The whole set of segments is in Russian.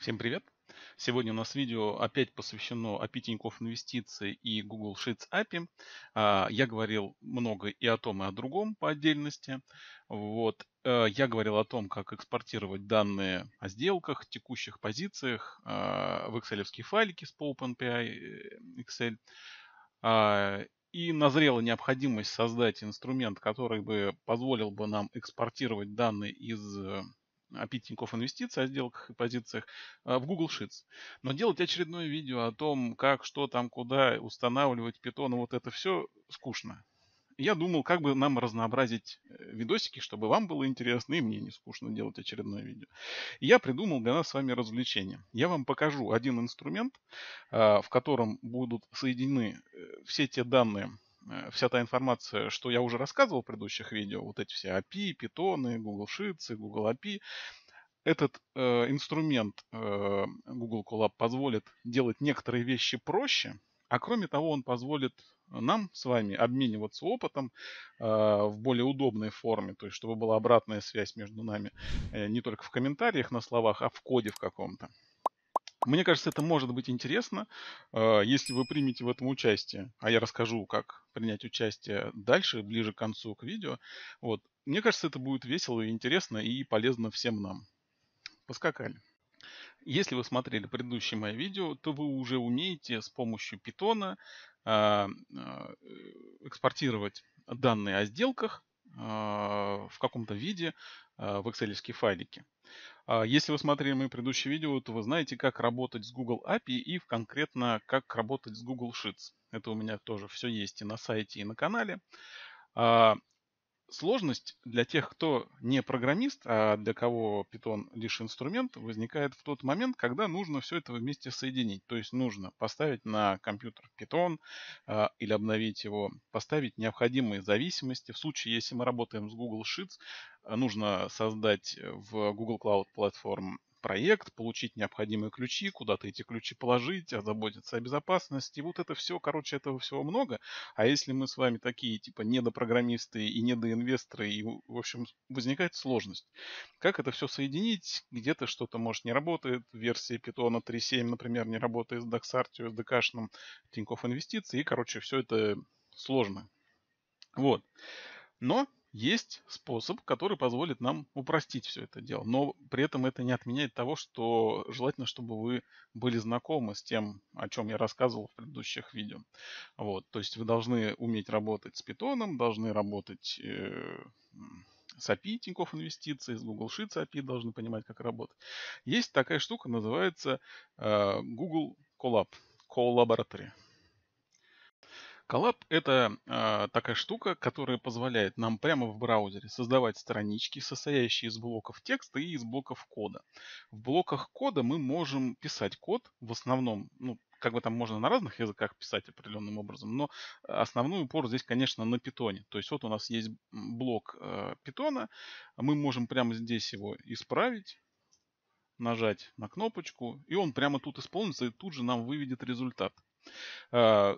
Всем привет! Сегодня у нас видео опять посвящено API Тинькофф инвестиции и Google Sheets API. Я говорил много и о том, и о другом по отдельности. Вот. Э, я говорил о том, как экспортировать данные о сделках, текущих позициях а, в excel файлики с OpenPI э, Excel. А, и назрела необходимость создать инструмент, который бы позволил бы нам экспортировать данные из э, API Тинькофф Инвестиций о сделках и позициях а, в Google Sheets. Но делать очередное видео о том, как, что там, куда устанавливать питон, вот это все скучно. Я думал, как бы нам разнообразить э, видосики, чтобы вам было интересно и мне не скучно делать очередное видео. я придумал для нас с вами развлечение. Я вам покажу один инструмент, а, в котором будут соединены э, все те данные, Э, вся та информация, что я уже рассказывал в предыдущих видео, вот эти все API, питоны, Google Sheets, Google API, этот э, инструмент э, Google Colab позволит делать некоторые вещи проще, а кроме того он позволит нам с вами обмениваться опытом э, в более удобной форме, то есть чтобы была обратная связь между нами э, не только в комментариях на словах, а в коде в каком-то. Мне кажется, это может быть интересно, э, если вы примете в этом участие. А я расскажу, как принять участие дальше, ближе к концу к видео. Вот. Мне кажется, это будет весело и интересно и полезно всем нам. Поскакали. Если вы смотрели предыдущее мое видео, то вы уже умеете с помощью питона а, а, э, экспортировать данные о сделках а, в каком-то виде в excel файлике. А, если вы смотрели мои предыдущие видео, то вы знаете, как работать с Google API и конкретно как работать с Google Sheets. Это у меня тоже все есть и на сайте, и на канале. А, Сложность для тех, кто не программист, а для кого Python лишь инструмент, возникает в тот момент, когда нужно все это вместе соединить. То есть нужно поставить на компьютер Python э, или обновить его, поставить необходимые зависимости. В случае, если мы работаем с Google Sheets, нужно создать в Google Cloud Platform проект, получить необходимые ключи, куда-то эти ключи положить, озаботиться о безопасности. Вот это все, короче, этого всего много. А если мы с вами такие, типа, недопрограммисты и недоинвесторы, и, в общем, возникает сложность. Как это все соединить? Где-то что-то, может, не работает. Версия Python 3.7, например, не работает с Doxartio, с DKшным, Тинькофф Инвестиции. И, короче, все это сложно. Вот. Но есть способ, который позволит нам упростить все это дело, но при этом это не отменяет того, что желательно, чтобы вы были знакомы с тем, о чем я рассказывал в предыдущих видео. Вот, то есть вы должны уметь работать с питоном, должны работать э, с API Тинькофф Инвестиции, с Google Sheets API должны понимать, как работать. Есть такая штука, называется э, Google Collab, Collaboratory. Коллаб — это э, такая штука, которая позволяет нам прямо в браузере создавать странички, состоящие из блоков текста и из блоков кода. В блоках кода мы можем писать код, в основном, ну, как бы там можно на разных языках писать определенным образом, но основной упор здесь, конечно, на питоне. То есть вот у нас есть блок э, питона, мы можем прямо здесь его исправить, нажать на кнопочку, и он прямо тут исполнится, и тут же нам выведет результат. А,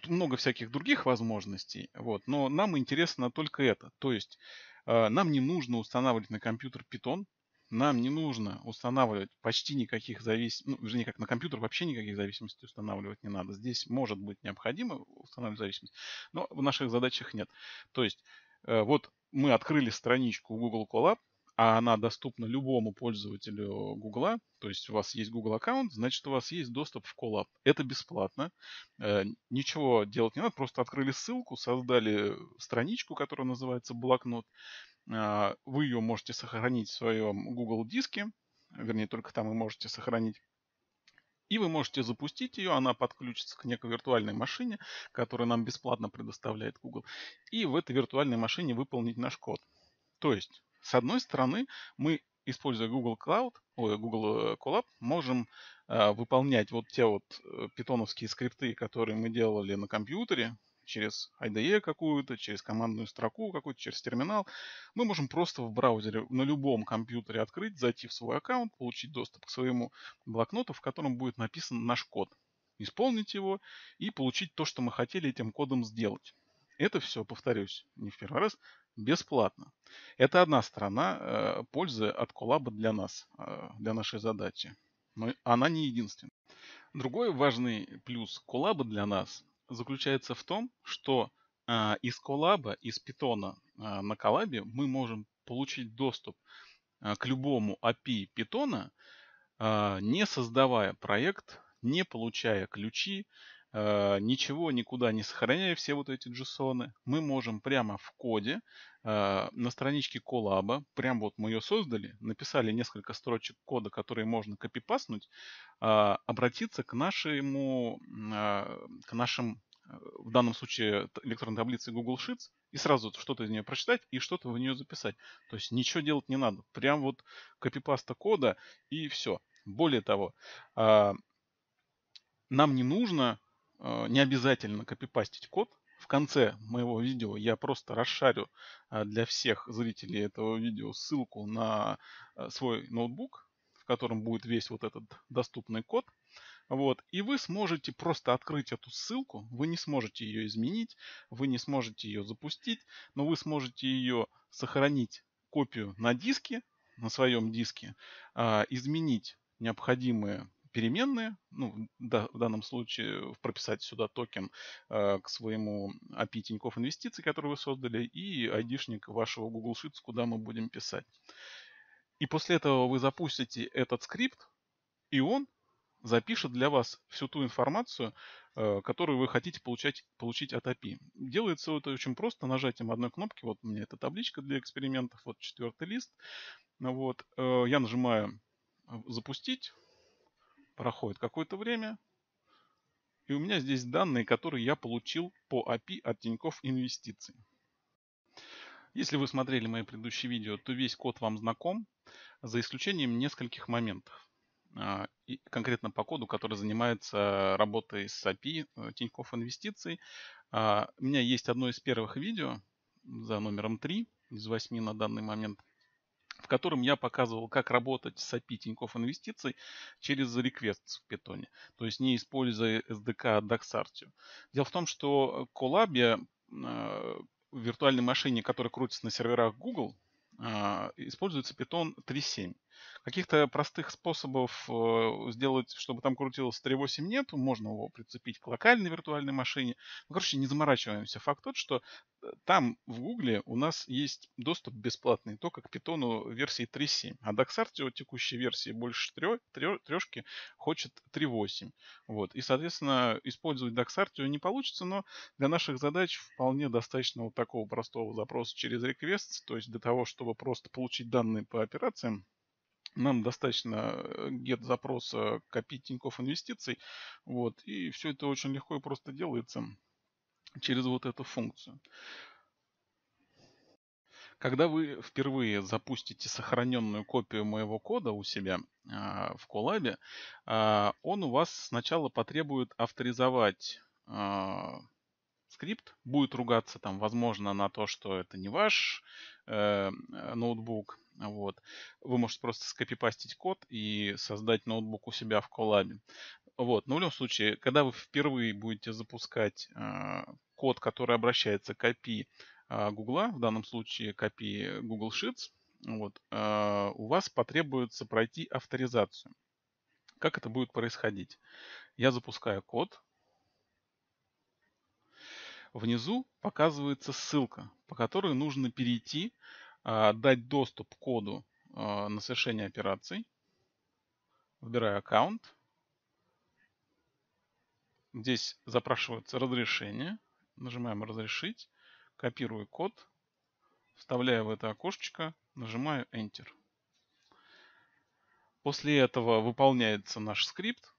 тут много всяких других возможностей, вот, но нам интересно только это. То есть э, нам не нужно устанавливать на компьютер Python, нам не нужно устанавливать почти никаких зависимостей, ну, вернее, как на компьютер вообще никаких зависимостей устанавливать не надо. Здесь может быть необходимо устанавливать зависимость, но в наших задачах нет. То есть э, вот мы открыли страничку Google Colab, а она доступна любому пользователю Google, то есть у вас есть Google аккаунт, значит у вас есть доступ в Colab. Это бесплатно, э, ничего делать не надо, просто открыли ссылку, создали страничку, которая называется блокнот, а, вы ее можете сохранить в своем Google диске, вернее только там вы можете сохранить. И вы можете запустить ее, она подключится к некой виртуальной машине, которая нам бесплатно предоставляет Google. И в этой виртуальной машине выполнить наш код. То есть с одной стороны, мы, используя Google Cloud, ой, Google э, Colab, можем э, выполнять вот те вот э, питоновские скрипты, которые мы делали на компьютере, через IDE какую-то, через командную строку какую-то, через терминал. Мы можем просто в браузере на любом компьютере открыть, зайти в свой аккаунт, получить доступ к своему блокноту, в котором будет написан наш код. Исполнить его и получить то, что мы хотели этим кодом сделать. Это все, повторюсь, не в первый раз, бесплатно. Это одна сторона э, пользы от коллаба для нас, э, для нашей задачи. Но она не единственная. Другой важный плюс коллаба для нас заключается в том, что э, из коллаба, из питона э, на коллабе мы можем получить доступ э, к любому API питона, э, не создавая проект, не получая ключи, Э, ничего никуда не сохраняя все вот эти JSON, мы можем прямо в коде э, на страничке коллаба, прям вот мы ее создали, написали несколько строчек кода, которые можно копипаснуть, э, обратиться к нашему, к нашим в данном случае электронной таблице Google Sheets и сразу что-то из нее прочитать и что-то в нее записать. То есть ничего делать не надо. Прям вот копипаста кода и все. Более того, нам не нужно Э, не обязательно копипастить код. В конце моего видео я просто расшарю э, для всех зрителей этого видео ссылку на э, свой ноутбук, в котором будет весь вот этот доступный код. Вот. И вы сможете просто открыть эту ссылку, вы не сможете ее изменить, вы не сможете ее запустить, но вы сможете ее сохранить копию на диске, на своем диске, изменить необходимые переменные, ну, да, в данном случае прописать сюда токен э, к своему API Тинькофф Инвестиций, который вы создали, и айдишник вашего Google Sheets, куда мы будем писать. И после этого вы запустите этот скрипт, и он запишет для вас всю ту информацию, э, которую вы хотите получать, получить от API. Делается это очень просто, нажатием одной кнопки. Вот у меня эта табличка для экспериментов, вот четвертый лист. Вот, э, я нажимаю «Запустить», Проходит какое-то время, и у меня здесь данные, которые я получил по API от Тинькофф Инвестиций. Если вы смотрели мои предыдущие видео, то весь код вам знаком, за исключением нескольких моментов. А, и конкретно по коду, который занимается работой с API э, Тинькофф Инвестиций. А, у меня есть одно из первых видео за номером 3 из 8 на данный момент – в котором я показывал, как работать с API Тинькофф Инвестиций через реквест в Питоне, то есть не используя SDK Doxartio. Дело в том, что Colabia, э, виртуальной машине, которая крутится на серверах Google, э, используется Питон 3.7. Каких-то простых способов э, сделать, чтобы там крутилось 3.8 нет, можно его прицепить к локальной виртуальной машине. Ну, короче, не заморачиваемся. Факт тот, что э, там в Гугле у нас есть доступ бесплатный только к питону версии 3.7, а Doxartio текущей версии больше трех, трех, трешки хочет 3.8. Вот. И, соответственно, использовать Doxartio не получится, но для наших задач вполне достаточно вот такого простого запроса через request, то есть для того, чтобы просто получить данные по операциям, нам достаточно get э, запроса копить тиньков инвестиций. Вот, и все это очень легко и просто делается через вот эту функцию. Когда вы впервые запустите сохраненную копию моего кода у себя э, в Colab, э, а, он у вас сначала потребует авторизовать э, скрипт, будет ругаться там, возможно, на то, что это не ваш э, ноутбук, вот. Вы можете просто скопипастить код и создать ноутбук у себя в коллабе. Вот. Но в любом случае, когда вы впервые будете запускать э, код, который обращается к API э, а, Google, в данном случае к API Google Sheets, вот, э, у вас потребуется пройти авторизацию. Как это будет происходить? Я запускаю код. Внизу показывается ссылка, по которой нужно перейти а, дать доступ к коду а, на совершение операций. Выбираю аккаунт. Здесь запрашивается разрешение. Нажимаем «Разрешить». Копирую код. Вставляю в это окошечко. Нажимаю Enter. После этого выполняется наш скрипт.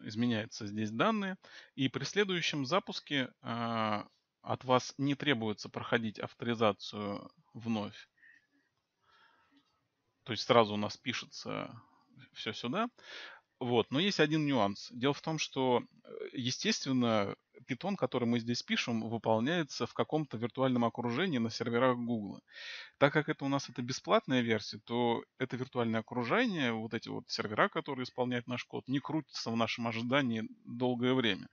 Изменяются здесь данные. И при следующем запуске а, от вас не требуется проходить авторизацию вновь. То есть сразу у нас пишется все сюда. Вот. Но есть один нюанс. Дело в том, что, э, естественно, питон, который мы здесь пишем, выполняется в каком-то виртуальном окружении на серверах Google. Так как это у нас это бесплатная версия, то это виртуальное окружение, вот эти вот сервера, которые исполняют наш код, не крутятся в нашем ожидании долгое время.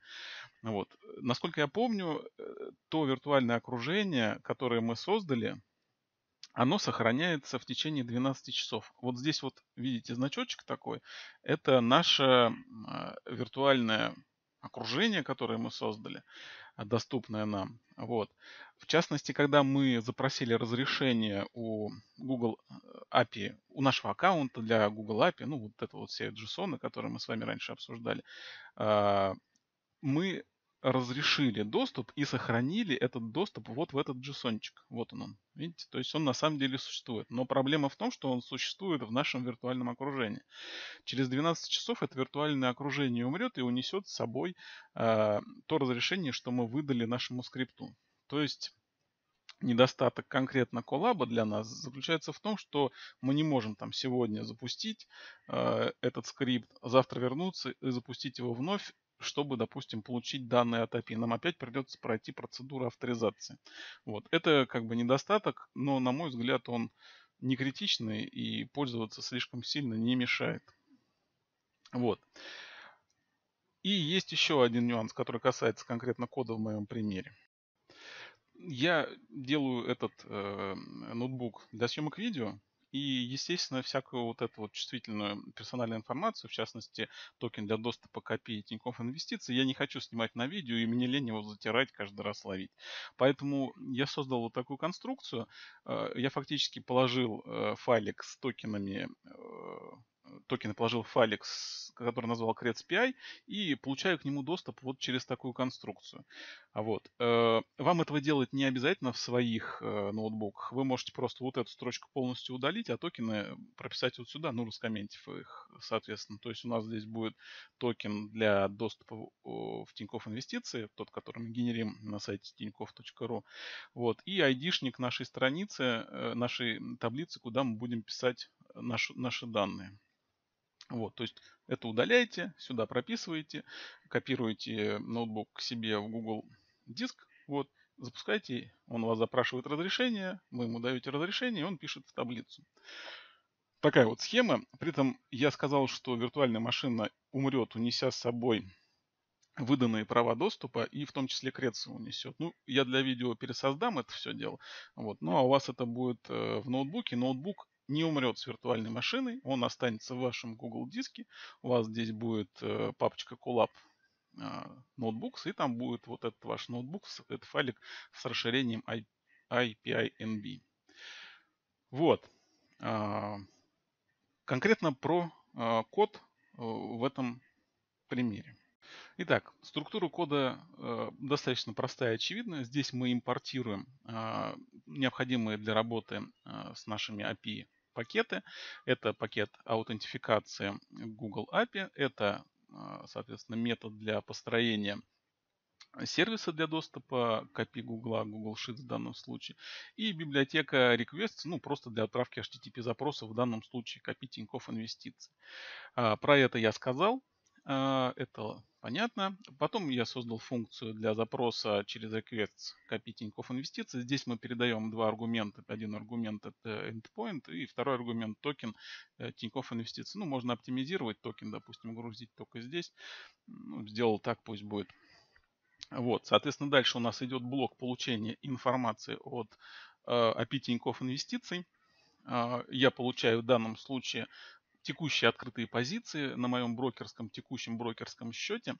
Вот. Насколько я помню, э, то виртуальное окружение, которое мы создали, оно сохраняется в течение 12 часов. Вот здесь вот видите значочек такой. Это наше а, виртуальное окружение, которое мы создали, а, доступное нам. Вот. В частности, когда мы запросили разрешение у Google э, API, у нашего аккаунта для Google API, ну вот это вот все JSON, которые мы с вами раньше обсуждали, а, мы разрешили доступ и сохранили этот доступ вот в этот JSON-чик. Вот он он. Видите? То есть он на самом деле существует. Но проблема в том, что он существует в нашем виртуальном окружении. Через 12 часов это виртуальное окружение умрет и унесет с собой э, то разрешение, что мы выдали нашему скрипту. То есть недостаток конкретно коллаба для нас заключается в том, что мы не можем там сегодня запустить э, этот скрипт, завтра вернуться и запустить его вновь чтобы, допустим, получить данные от API. Нам опять придется пройти процедуру авторизации. Вот. Это как бы недостаток, но, на мой взгляд, он не критичный и пользоваться слишком сильно не мешает. Вот. И есть еще один нюанс, который касается конкретно кода в моем примере. Я делаю этот э, ноутбук для съемок видео, и, естественно, всякую вот эту вот чувствительную персональную информацию, в частности, токен для доступа к API и Тинькофф Инвестиций, я не хочу снимать на видео, и мне лень его затирать, каждый раз ловить. Поэтому я создал вот такую конструкцию. Э, я фактически положил э, файлик с токенами э, токены положил файлик с который назвал Крец PI, и получаю к нему доступ вот через такую конструкцию. А вот. Э, вам этого делать не обязательно в своих э, ноутбуках. Вы можете просто вот эту строчку полностью удалить, а токены прописать вот сюда, ну, раскомментив их, соответственно. То есть у нас здесь будет токен для доступа в Тинькофф Инвестиции, тот, который мы генерим на сайте tinkoff.ru. Вот. И айдишник нашей страницы, э, нашей таблицы, куда мы будем писать наши, наши данные. Вот, то есть это удаляете, сюда прописываете, копируете ноутбук к себе в Google диск, вот, запускаете, он у вас запрашивает разрешение, вы ему даете разрешение, и он пишет в таблицу. Такая вот схема. При этом я сказал, что виртуальная машина умрет, унеся с собой выданные права доступа и в том числе Крецио унесет. Ну, я для видео пересоздам это все дело. Вот. Ну, а у вас это будет э, в ноутбуке. Ноутбук не умрет с виртуальной машиной, он останется в вашем Google диске, у вас здесь будет э, папочка Colab э, Notebooks, и там будет вот этот ваш ноутбук, этот файлик с расширением I, IPINB. Вот. Э, конкретно про э, код э, в этом примере. Итак, структура кода э, достаточно простая и очевидная. Здесь мы импортируем э, необходимые для работы э, с нашими API пакеты. Это пакет аутентификации Google API, это, а, соответственно, метод для построения сервиса для доступа, копи Google, Google Sheets в данном случае, и библиотека Requests, ну, просто для отправки HTTP запроса в данном случае копи Тинькофф инвестиции а, Про это я сказал. А, это понятно. Потом я создал функцию для запроса через requests копии тиньков инвестиций. Здесь мы передаем два аргумента. Один аргумент это endpoint и второй аргумент токен э, тиньков инвестиций. Ну, можно оптимизировать токен, допустим, грузить только здесь. Ну, сделал так, пусть будет. Вот, соответственно, дальше у нас идет блок получения информации от э, API Тинькофф Инвестиций. А, я получаю в данном случае текущие открытые позиции на моем брокерском, текущем брокерском счете,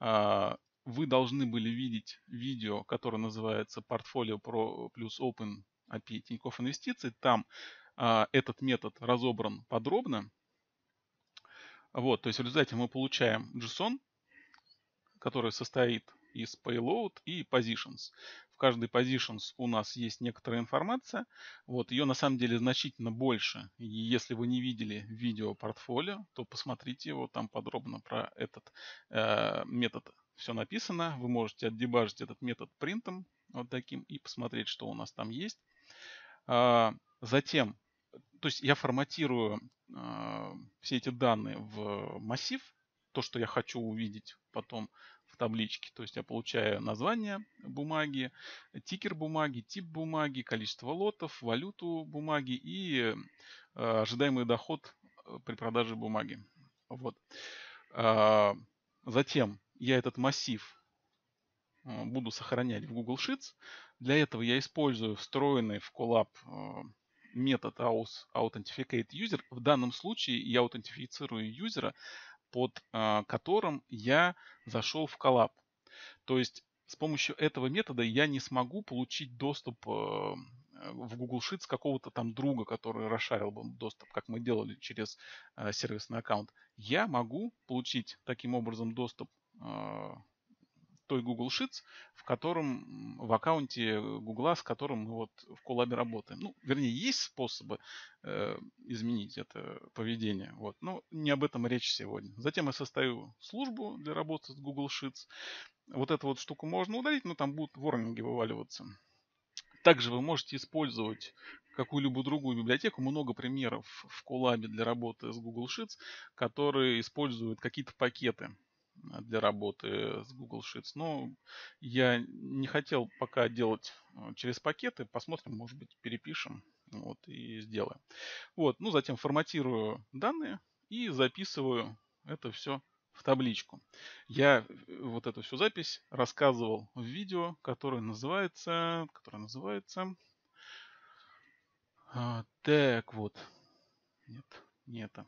а, вы должны были видеть видео, которое называется «Портфолио Pro плюс Open API Тинькофф Инвестиций». Там а, этот метод разобран подробно. Вот, то есть в результате мы получаем JSON, который состоит из payload и positions в каждой positions у нас есть некоторая информация. Вот, ее на самом деле значительно больше. И если вы не видели видео портфолио, то посмотрите его, там подробно про этот э, метод все написано. Вы можете отдебажить этот метод принтом, вот таким, и посмотреть, что у нас там есть. Э, затем, то есть я форматирую э, все эти данные в массив, то, что я хочу увидеть потом в табличке. То есть я получаю название бумаги, тикер бумаги, тип бумаги, количество лотов, валюту бумаги и э, ожидаемый доход э, при продаже бумаги. Вот. А, затем я этот массив э, буду сохранять в Google Sheets. Для этого я использую встроенный в Collab метод Auth User. В данном случае я аутентифицирую юзера под а, которым я зашел в коллаб. То есть с помощью этого метода я не смогу получить доступ а, в Google Sheets какого-то там друга, который расшарил бы доступ, как мы делали через а, сервисный аккаунт. Я могу получить таким образом доступ той Google Sheets, в котором, в аккаунте Google, э, с которым мы вот в коллабе работаем. Ну, вернее, есть способы э, изменить это поведение, вот, но не об этом речь сегодня. Затем я состою службу для работы с Google Sheets. Вот эту вот штуку можно удалить, но там будут ворнинги вываливаться. Также вы можете использовать какую-либо другую библиотеку. Много примеров в коллабе для работы с Google Sheets, которые используют какие-то пакеты. А, для работы с Google Sheets. Но я не хотел пока делать а, через пакеты. Посмотрим, может быть, перепишем вот, и сделаем. Вот, ну, затем форматирую данные и записываю это все в табличку. Я э, вот эту всю запись рассказывал в видео, которое называется... Которое называется... А, так, вот. Нет, не это.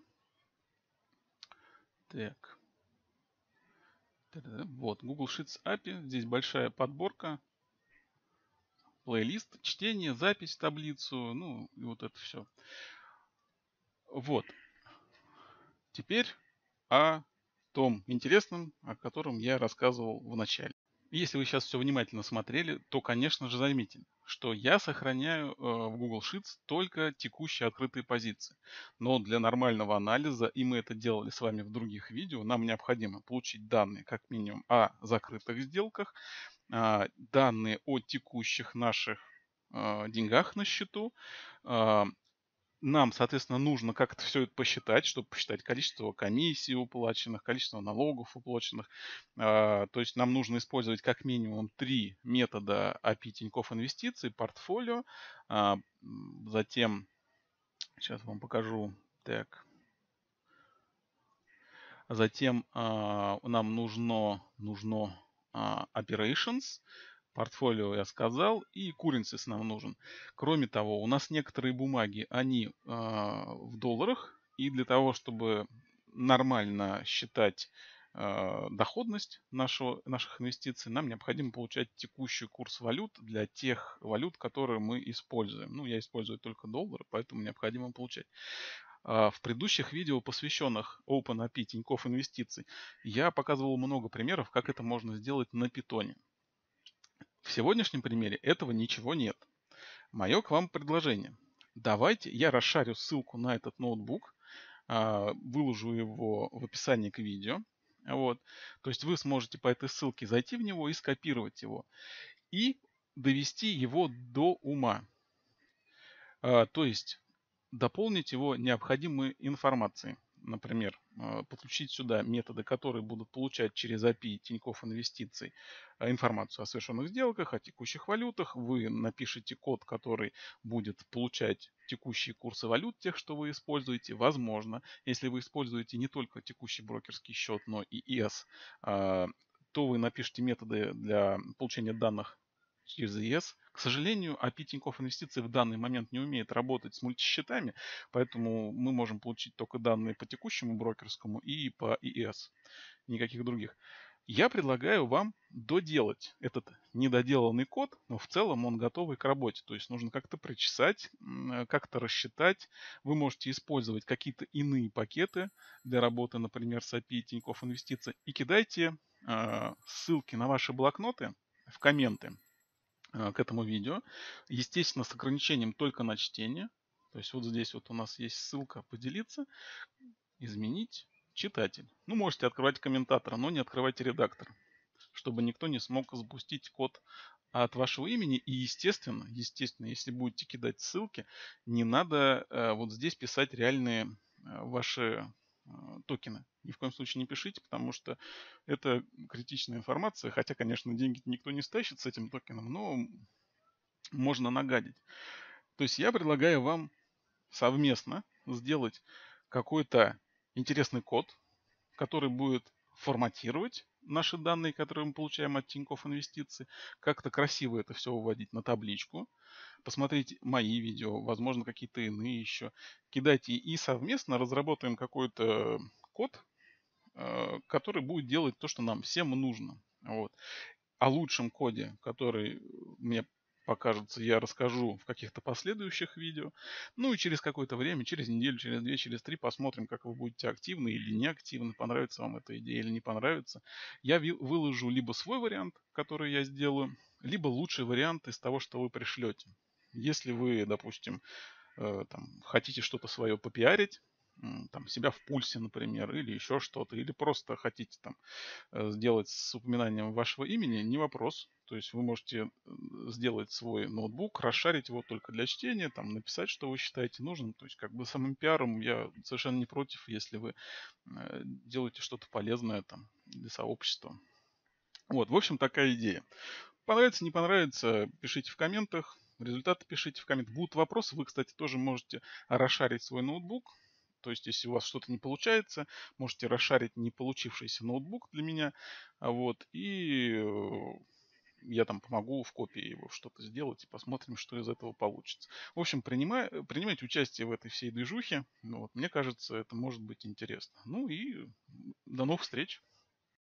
Так. Вот, Google Sheets API. Здесь большая подборка. Плейлист, чтение, запись, таблицу. Ну, и вот это все. Вот. Теперь о том интересном, о котором я рассказывал в начале. Если вы сейчас все внимательно смотрели, то, конечно же, заметили, что я сохраняю э, в Google Sheets только текущие открытые позиции. Но для нормального анализа, и мы это делали с вами в других видео, нам необходимо получить данные как минимум о закрытых сделках, а, данные о текущих наших э, деньгах на счету, а, нам, соответственно, нужно как-то все это посчитать, чтобы посчитать количество комиссий уплаченных, количество налогов уплаченных. А, то есть нам нужно использовать как минимум три метода API а Тинькофф Инвестиций, портфолио, а, затем, сейчас вам покажу, так, затем нам нужно, нужно operations, Портфолио я сказал, и куренсис нам нужен. Кроме того, у нас некоторые бумаги, они э, в долларах, и для того, чтобы нормально считать э, доходность нашего, наших инвестиций, нам необходимо получать текущий курс валют для тех валют, которые мы используем. Ну, я использую только доллары, поэтому необходимо получать. А, в предыдущих видео, посвященных OpenAPI Тинькофф Инвестиций, я показывал много примеров, как это можно сделать на питоне. В сегодняшнем примере этого ничего нет. Мое к вам предложение. Давайте я расшарю ссылку на этот ноутбук, а, выложу его в описании к видео. Вот. То есть вы сможете по этой ссылке зайти в него и скопировать его. И довести его до ума. А, то есть дополнить его необходимой информацией например, а, подключить сюда методы, которые будут получать через API Тинькофф Инвестиций а, информацию о совершенных сделках, о текущих валютах. Вы напишите код, который будет получать текущие курсы валют тех, что вы используете. Возможно, если вы используете не только текущий брокерский счет, но и ES, а, то вы напишите методы для получения данных через ЕС. К сожалению, API а Тинькофф Инвестиции в данный момент не умеет работать с мультисчетами, поэтому мы можем получить только данные по текущему брокерскому и по ИС, никаких других. Я предлагаю вам доделать этот недоделанный код, но в целом он готовый к работе. То есть нужно как-то прочесать, как-то рассчитать. Вы можете использовать какие-то иные пакеты для работы, например, с API а Тинькофф Инвестиций. И кидайте э, ссылки на ваши блокноты в комменты Э, к этому видео. Естественно, с ограничением только на чтение. То есть вот здесь вот у нас есть ссылка «Поделиться», «Изменить», «Читатель». Ну, можете открывать комментатора, но не открывайте редактор, чтобы никто не смог запустить код от вашего имени. И, естественно, естественно, если будете кидать ссылки, не надо э, вот здесь писать реальные э, ваши Э, токены. Ни в коем случае не пишите, потому что это критичная информация. Хотя, конечно, деньги никто не стащит с этим токеном, но можно нагадить. То есть я предлагаю вам совместно сделать какой-то интересный код, который будет форматировать наши данные, которые мы получаем от Тинькофф инвестиции, как-то красиво это все выводить на табличку, посмотреть мои видео, возможно, какие-то иные еще, кидайте и совместно разработаем какой-то код, э, который будет делать то, что нам всем нужно. Вот. О лучшем коде, который мне покажется, я расскажу в каких-то последующих видео. Ну и через какое-то время, через неделю, через две, через три посмотрим, как вы будете активны или неактивны, понравится вам эта идея или не понравится. Я выложу либо свой вариант, который я сделаю, либо лучший вариант из того, что вы пришлете. Если вы, допустим, э, там, хотите что-то свое попиарить, там, себя в пульсе, например, или еще что-то, или просто хотите там э, сделать с упоминанием вашего имени, не вопрос. То есть вы можете э, сделать свой ноутбук, расшарить его только для чтения, там, написать, что вы считаете нужным. То есть как бы самым пиаром я совершенно не против, если вы э, делаете что-то полезное там для сообщества. Вот, в общем, такая идея. Понравится, не понравится, пишите в комментах. Результаты пишите в комментах. Будут вопросы, вы, кстати, тоже можете расшарить свой ноутбук, то есть, если у вас что-то не получается, можете расшарить не получившийся ноутбук для меня. А, вот. И э, я там помогу в копии его что-то сделать и посмотрим, что из этого получится. В общем, принимай, э, принимайте участие в этой всей движухе. Вот, мне кажется, это может быть интересно. Ну и до новых встреч!